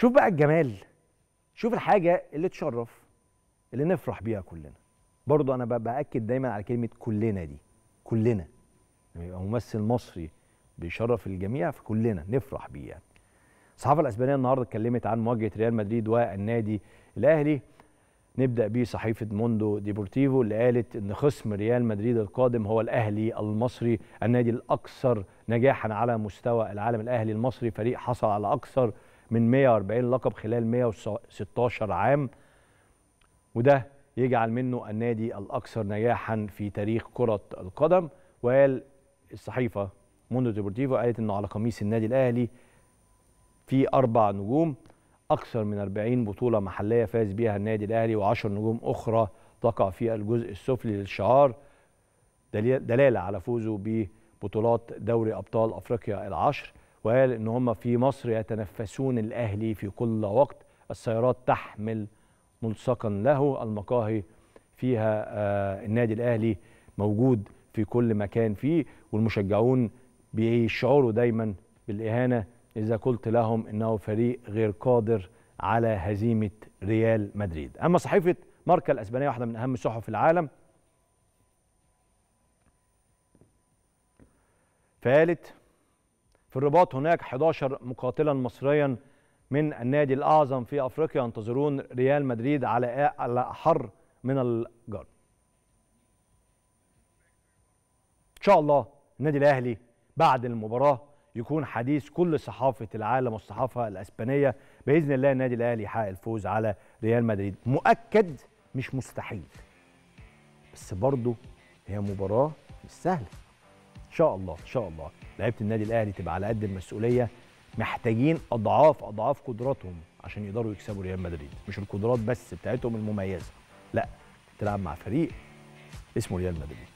شوف بقى الجمال شوف الحاجه اللي تشرف اللي نفرح بيها كلنا برضو انا باكد دايما على كلمه كلنا دي كلنا يعني ممثل مصري بيشرف الجميع فكلنا نفرح بيه يعني الصحافه الاسبانيه النهارده اتكلمت عن مواجهه ريال مدريد والنادي الاهلي نبدا بيه صحيفه موندو ديبورتيفو اللي قالت ان خصم ريال مدريد القادم هو الاهلي المصري النادي الاكثر نجاحا على مستوى العالم الاهلي المصري فريق حصل على اكثر من 140 لقب خلال 116 عام وده يجعل منه النادي الأكثر نجاحا في تاريخ كرة القدم وقال الصحيفة موندو ديبورتيفو قالت أنه على قميص النادي الأهلي في أربع نجوم أكثر من 40 بطولة محلية فاز بها النادي الأهلي و10 نجوم أخرى تقع في الجزء السفلي للشعار دلالة على فوزه ببطولات دوري أبطال أفريقيا العشر وقال ان هم في مصر يتنفسون الاهلي في كل وقت السيارات تحمل ملصقا له المقاهي فيها آه، النادي الاهلي موجود في كل مكان فيه والمشجعون بيشعروا دايما بالاهانه اذا قلت لهم انه فريق غير قادر على هزيمه ريال مدريد اما صحيفه ماركا الاسبانيه واحده من اهم صحف العالم فقالت في الرباط هناك 11 مقاتلا مصريا من النادي الأعظم في أفريقيا ينتظرون ريال مدريد على أحر من الجار إن شاء الله النادي الأهلي بعد المباراة يكون حديث كل صحافة العالم والصحافة الأسبانية بإذن الله النادي الأهلي يحقق الفوز على ريال مدريد مؤكد مش مستحيل بس برضه هي مباراة مش سهلة شاء الله ان شاء الله لعيبه النادي الاهلي تبقى على قد المسؤوليه محتاجين اضعاف اضعاف قدراتهم عشان يقدروا يكسبوا ريال مدريد مش القدرات بس بتاعتهم المميزه لا تلعب مع فريق اسمه ريال مدريد